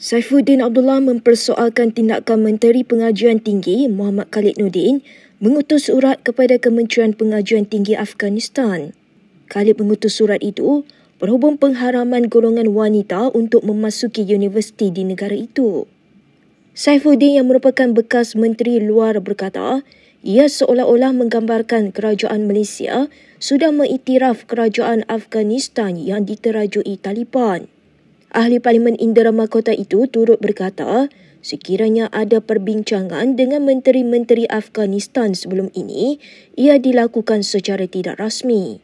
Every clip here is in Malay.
Saifuddin Abdullah mempersoalkan tindakan Menteri Pengajian Tinggi Muhammad Khalid Nudin mengutus surat kepada Kementerian Pengajian Tinggi Afghanistan. Khalid mengutus surat itu berhubung pengharaman golongan wanita untuk memasuki universiti di negara itu. Saifuddin yang merupakan bekas Menteri Luar berkata, ia seolah-olah menggambarkan kerajaan Malaysia sudah mengiktiraf kerajaan Afghanistan yang diterajui Taliban. Ahli Parlimen Indera Mahkota itu turut berkata, sekiranya ada perbincangan dengan menteri-menteri Afghanistan sebelum ini, ia dilakukan secara tidak rasmi.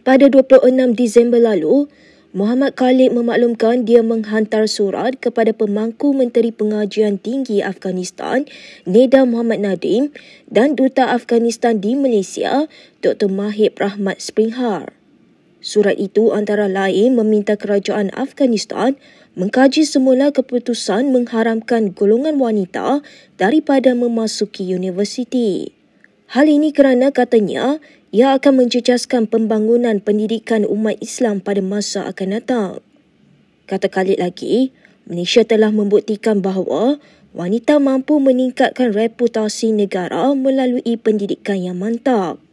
Pada 26 Disember lalu, Muhammad Khalid memaklumkan dia menghantar surat kepada pemangku Menteri Pengajian Tinggi Afghanistan, Neda Muhammad Nadim dan Duta Afghanistan di Malaysia, Dr. Mahib Rahmat Springhar. Surat itu antara lain meminta kerajaan Afghanistan mengkaji semula keputusan mengharamkan golongan wanita daripada memasuki universiti. Hal ini kerana katanya ia akan menjejaskan pembangunan pendidikan umat Islam pada masa akan datang. Kata Khalid lagi, Malaysia telah membuktikan bahawa wanita mampu meningkatkan reputasi negara melalui pendidikan yang mantap.